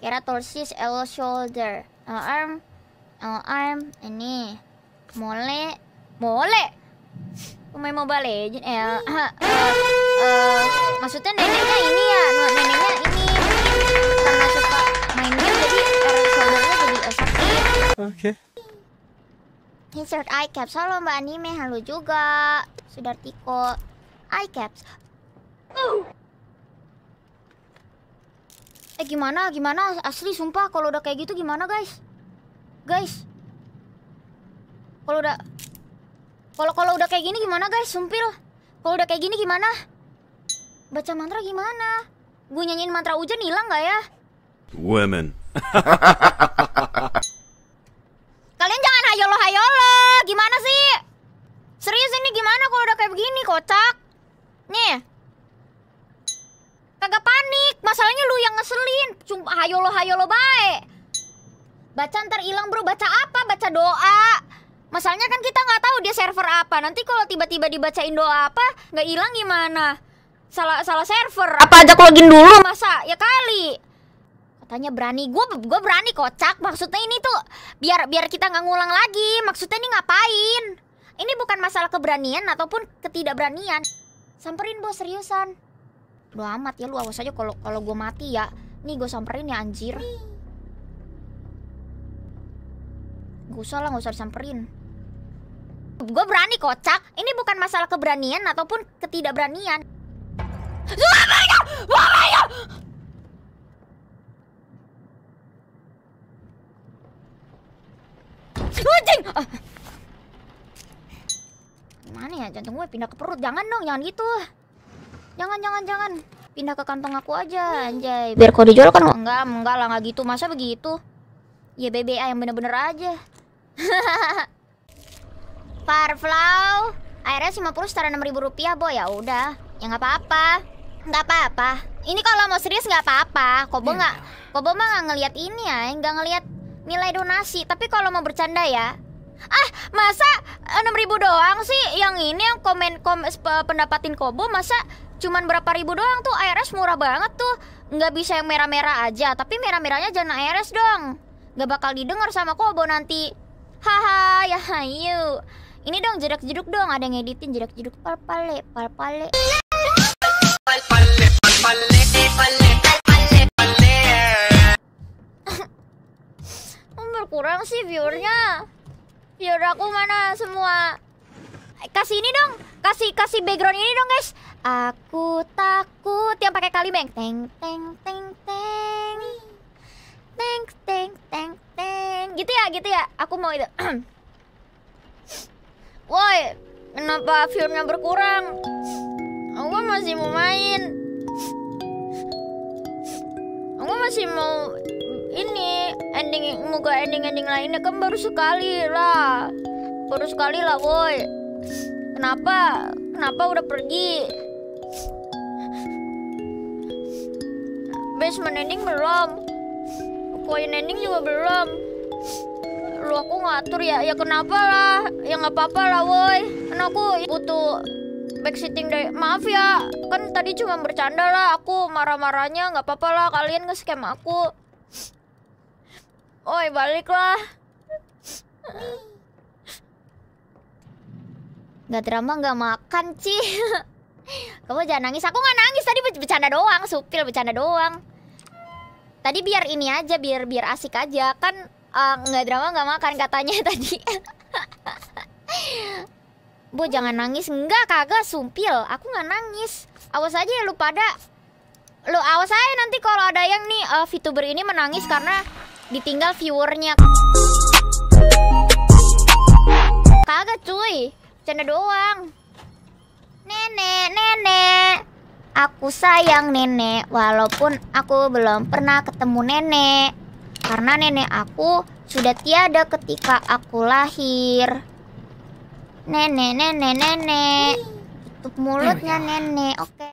keratosis, elbow, shoulder, L arm, L arm, ini, mole, mole, pemain mobile legend, eh, uh, uh, uh, maksudnya neneknya ini ya, neneknya ini karena suka main game jadi orang shouldernya jadi sakit. Oke. Okay. Insert eye caps, halo mbak anime, halo juga, sudah tiko, eye caps. Eh gimana gimana asli sumpah kalau udah kayak gitu gimana guys? Guys. Kalau udah Kalau kalau udah kayak gini gimana guys? Sumpil. Kalau udah kayak gini gimana? Baca mantra gimana? Gue nyanyiin mantra hujan hilang nggak ya? Women. Kalian jangan hayolo hayolo. Gimana sih? Serius ini gimana kalau udah kayak begini kocak? Nih. Kagak panik. Masalahnya lu yang ngeselin. Cuma hayo lo hayo lo baik. Baca ntar hilang bro. Baca apa? Baca doa. Masalahnya kan kita nggak tahu dia server apa. Nanti kalau tiba-tiba dibacain doa apa, nggak hilang gimana? Salah salah server. Apa ajak login dulu masa? Ya kali. Katanya berani. Gue gue berani kocak. Maksudnya ini tuh biar biar kita nggak ngulang lagi. Maksudnya ini ngapain? Ini bukan masalah keberanian ataupun ketidakberanian. Samperin bos seriusan. Udah amat ya lu awas aja kalau kalau gue mati ya. Nih gue samperin ya anjir. Gak usah lah, gak usah disamperin. Gue berani kocak. Ini bukan masalah keberanian ataupun ketidakberanian. Oh my god! Oh my god! Anjing! Mana ya jantung gue pindah ke perut? Jangan dong, jangan gitu. Jangan, jangan, jangan. Pindah ke kantong aku aja, anjay. Biar kau dijual kan? Enggak, enggak lah, enggak gitu. Masa begitu? Ya BBA yang bener-bener aja. Farflow, airnya 50 setara ribu rupiah, boy. Ya udah, ya nggak apa-apa. Nggak apa-apa. Ini kalau mau serius nggak apa-apa. Kobo hmm. nggak, Kobo mah nggak ngelihat ini ya, nggak ngelihat nilai donasi. Tapi kalau mau bercanda ya, Ah, masa enam ribu doang sih yang ini yang komen, komen eh, pendapatin Kobo masa cuman berapa ribu doang tuh ARS murah banget tuh nggak bisa yang merah-merah aja tapi merah-merahnya jangan ARS dong nggak bakal didengar sama Kobo nanti haha ya hayu ini dong jeruk-jeruk dong ada yang ngeditin jedak pale palpale palpale berkurang sih viewernya viewer aku mana semua kasih ini dong kasih kasih background ini dong guys. Aku takut yang pakai kalimeng. Teng teng teng teng. Teng teng teng teng. Gitu ya, gitu ya. Aku mau itu. Woi, kenapa viewnya berkurang? Aku masih mau main. Aku masih mau ini ending moga ending ending lainnya kan baru sekali lah baru sekali lah woi kenapa kenapa udah pergi basement ending belum koin ending juga belum lu aku ngatur ya ya kenapa lah ya nggak apa-apa lah woi kan aku butuh backseating dari maaf ya kan tadi cuma bercanda lah aku marah-marahnya nggak apa-apa lah kalian nge-scam aku Oi baliklah Gak drama gak makan Ci Kamu jangan nangis Aku gak nangis tadi bercanda doang Supil bercanda doang Tadi biar ini aja Biar biar asik aja Kan uh, eh, gak drama gak makan katanya tadi Bu jangan nangis Enggak kagak sumpil Aku gak nangis Awas aja ya lu pada Lu awas aja nanti kalau ada yang nih uh, VTuber ini menangis karena ditinggal viewernya Kagak cuy Canda doang. Nenek, nenek. Aku sayang nenek walaupun aku belum pernah ketemu nenek. Karena nenek aku sudah tiada ketika aku lahir. Nenek, nenek, nenek. Tutup mulutnya hmm, ya. nenek. Oke. Okay.